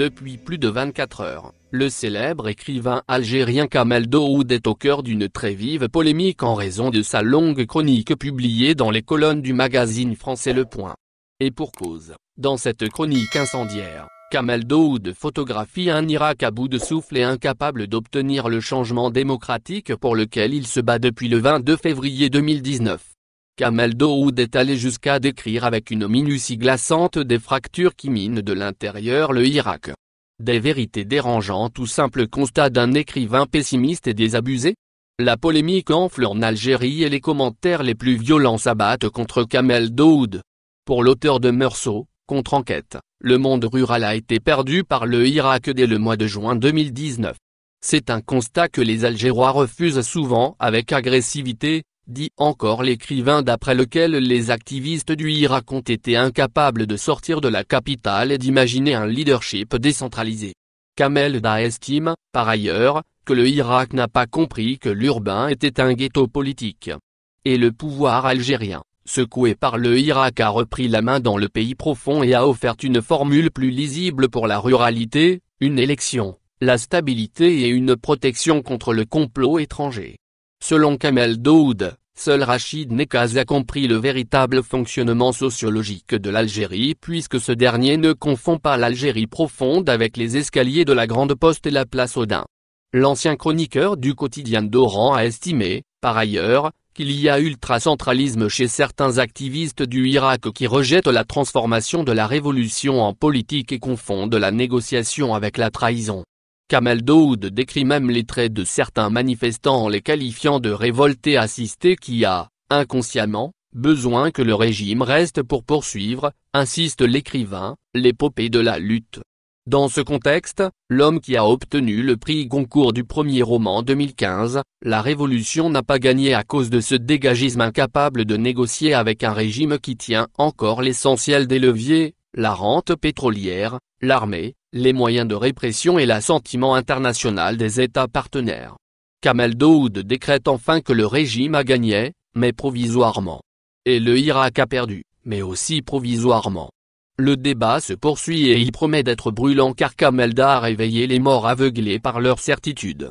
depuis plus de 24 heures. Le célèbre écrivain algérien Kamel Daoud est au cœur d'une très vive polémique en raison de sa longue chronique publiée dans les colonnes du magazine français Le Point. Et pour cause, dans cette chronique incendiaire, Kamel Daoud photographie un Irak à bout de souffle et incapable d'obtenir le changement démocratique pour lequel il se bat depuis le 22 février 2019. Kamel Daoud est allé jusqu'à décrire avec une minutie glaçante des fractures qui minent de l'intérieur le Irak. Des vérités dérangeantes ou simples constat d'un écrivain pessimiste et désabusé La polémique enfle en Algérie et les commentaires les plus violents s'abattent contre Kamel Daoud. Pour l'auteur de Meursault, contre-enquête, le monde rural a été perdu par le Irak dès le mois de juin 2019. C'est un constat que les Algérois refusent souvent avec agressivité, dit encore l'écrivain d'après lequel les activistes du Irak ont été incapables de sortir de la capitale et d'imaginer un leadership décentralisé. Kamel Da estime, par ailleurs, que le Irak n'a pas compris que l'urbain était un ghetto politique. Et le pouvoir algérien, secoué par le Irak a repris la main dans le pays profond et a offert une formule plus lisible pour la ruralité, une élection, la stabilité et une protection contre le complot étranger. Selon Kamel Daoud, Seul Rachid Nekaz a compris le véritable fonctionnement sociologique de l'Algérie puisque ce dernier ne confond pas l'Algérie profonde avec les escaliers de la Grande Poste et la place Odin. L'ancien chroniqueur du quotidien d'Oran a estimé, par ailleurs, qu'il y a ultra-centralisme chez certains activistes du Irak qui rejettent la transformation de la révolution en politique et confondent la négociation avec la trahison. Kamel Daoud décrit même les traits de certains manifestants en les qualifiant de révoltés assistés qui a, inconsciemment, besoin que le régime reste pour poursuivre, insiste l'écrivain, l'épopée de la lutte. Dans ce contexte, l'homme qui a obtenu le prix Goncourt du premier roman 2015, La Révolution n'a pas gagné à cause de ce dégagisme incapable de négocier avec un régime qui tient encore l'essentiel des leviers, la rente pétrolière, l'armée, les moyens de répression et l'assentiment international des États partenaires. Kamel Daoud décrète enfin que le régime a gagné, mais provisoirement. Et le Irak a perdu, mais aussi provisoirement. Le débat se poursuit et il promet d'être brûlant car Kamel Da a réveillé les morts aveuglés par leur certitude.